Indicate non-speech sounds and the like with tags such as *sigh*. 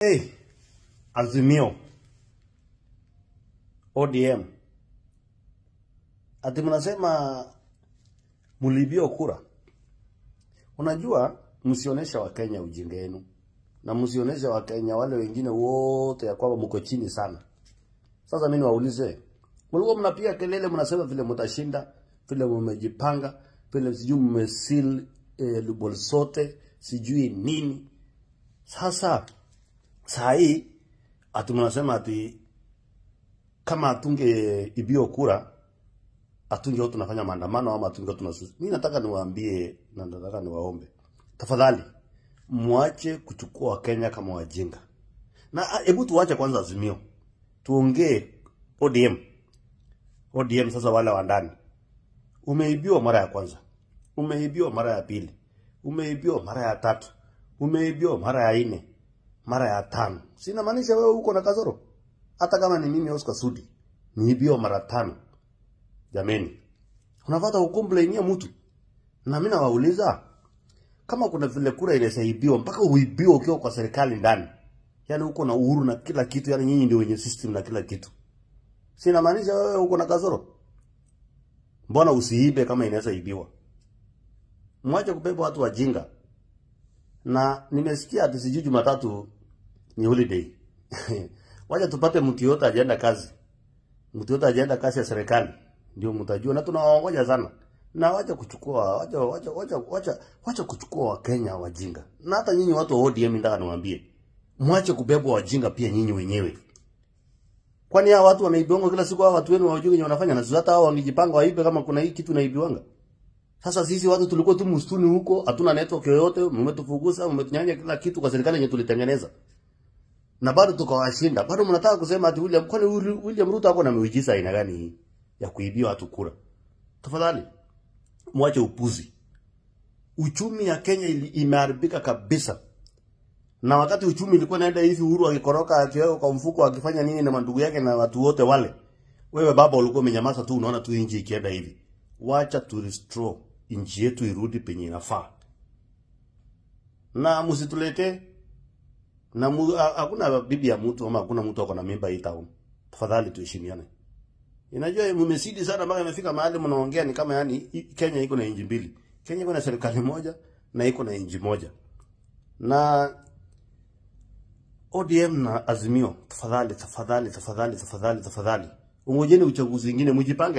Hey, Azimio ODM, ati mnasema mulibio kura. Unajua, msionesha Wakenya Kenya ujingenu, na msionesha Kenya wale wengine wote ya kwamba mko chini sana. Sasa mimi niwaulize, mlikuwa mnapiga kelele, mnasema vile mtashinda, vile mmejipanga, vile sijui mmesil eh, sote sijui nini sasa saa hii ati mnasema ati kama atunge ibio kura atunge tunafanya maandamano ama atunge tunasusi. Mimi nataka niwaambie na nataka niwaombe, tafadhali mwache kuchukua Kenya kama wajinga, na ah, hebu tuwache kwanza Azimio, tuongee ODM. ODM sasa, wale wa ndani, umeibiwa mara ya kwanza, umeibiwa mara ya pili, umeibiwa mara ya tatu, umeibiwa mara ya nne mara ya tano. Sina maanisha wewe uko na kasoro. Hata kama ni mimi Oscar Sudi, niibiwa mara tano. Jameni. Unapata kukomplainia mtu. Na mimi nawauliza kama kuna vile kura inasaibiwa mpaka uibiwe ukiwa kwa serikali ndani. Yaani uko na uhuru na kila kitu, yaani nyinyi ndio wenye system na kila kitu. Sina maanisha wewe uko na kasoro. Mbona usiibe kama inaweza ibiwa? Mwache kubeba watu wajinga. Na nimesikia ati sijui Jumatatu ni holiday. *laughs* Wacha tupate mtu yote ajenda kazi. Mtu yote ajenda kazi ya serikali ndio mtajua na tunawaongoja sana. Na wacha kuchukua wacha wacha wacha wacha wacha kuchukua wa Kenya wajinga. Na hata nyinyi watu wa ODM nataka niwaambie. Mwache kubebwa wajinga pia nyinyi wenyewe. Kwani hao watu wanaibongo kila siku hao watu wenu hawajui nyinyi wanafanya na hata hao wangejipanga waibe kama kuna hii kitu naibiwanga. Sasa sisi watu tulikuwa tu msituni huko, hatuna network yoyote, mmetufugusa, mmetunyanya kila kitu kwa serikali yenye tulitengeneza na bado tukawashinda. Bado mnataka kusema ati William, kwani William Ruto ako na miujiza aina gani hii ya kuibia watu kura? Tafadhali mwache upuzi. Uchumi ya Kenya imeharibika kabisa, na wakati uchumi ilikuwa naenda hivi, Uhuru akikoroka akiweka kwa mfuko akifanya nini na mandugu yake na watu wote wale, wewe baba ulikuwa umenyamaza tu, unaona tu nchi ikienda hivi. Wacha tu restore nchi yetu irudi penye inafaa, na msitulete na mu, hakuna bibi ya mtu ama hakuna mtu ako na mimba hii town. Tafadhali tuheshimiane. Inajua mmesidi sana mpaka imefika mahali mnaongea ni kama yani Kenya iko na inji mbili. Kenya iko na serikali moja na iko na inji moja. Na ODM na Azimio, tafadhali tafadhali tafadhali tafadhali tafadhali, ungojeni uchaguzi mwingine, mjipange.